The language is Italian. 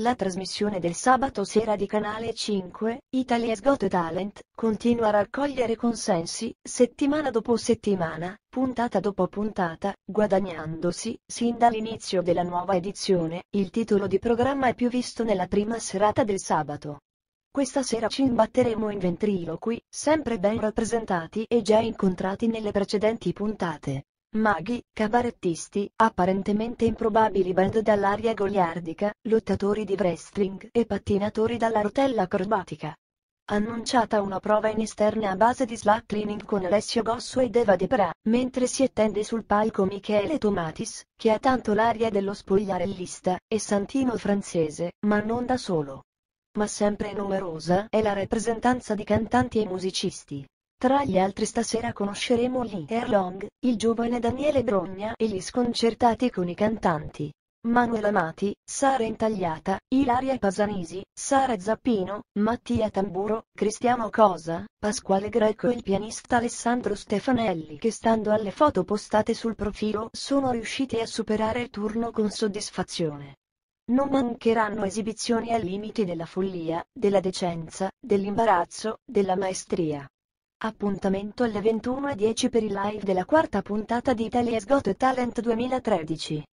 La trasmissione del sabato sera di Canale 5, Italia's Got Talent, continua a raccogliere consensi, settimana dopo settimana, puntata dopo puntata, guadagnandosi, sin dall'inizio della nuova edizione, il titolo di programma più visto nella prima serata del sabato. Questa sera ci imbatteremo in ventriloqui, sempre ben rappresentati e già incontrati nelle precedenti puntate. Maghi, cabarettisti, apparentemente improbabili band dall'aria goliardica, lottatori di wrestling e pattinatori dalla rotella acrobatica. Annunciata una prova in esterna a base di slacklining con Alessio Gosso ed Eva De Pra, mentre si attende sul palco Michele Tomatis, che ha tanto l'aria dello spogliarellista, e Santino francese, ma non da solo. Ma sempre numerosa è la rappresentanza di cantanti e musicisti. Tra gli altri stasera conosceremo Lee Erlong, il giovane Daniele Brogna e gli sconcertati con i cantanti. Manuel Amati, Sara Intagliata, Ilaria Pasanisi, Sara Zappino, Mattia Tamburo, Cristiano Cosa, Pasquale Greco e il pianista Alessandro Stefanelli che stando alle foto postate sul profilo sono riusciti a superare il turno con soddisfazione. Non mancheranno esibizioni ai limiti della follia, della decenza, dell'imbarazzo, della maestria. Appuntamento alle 21.10 per il live della quarta puntata di Italia's Got Talent 2013.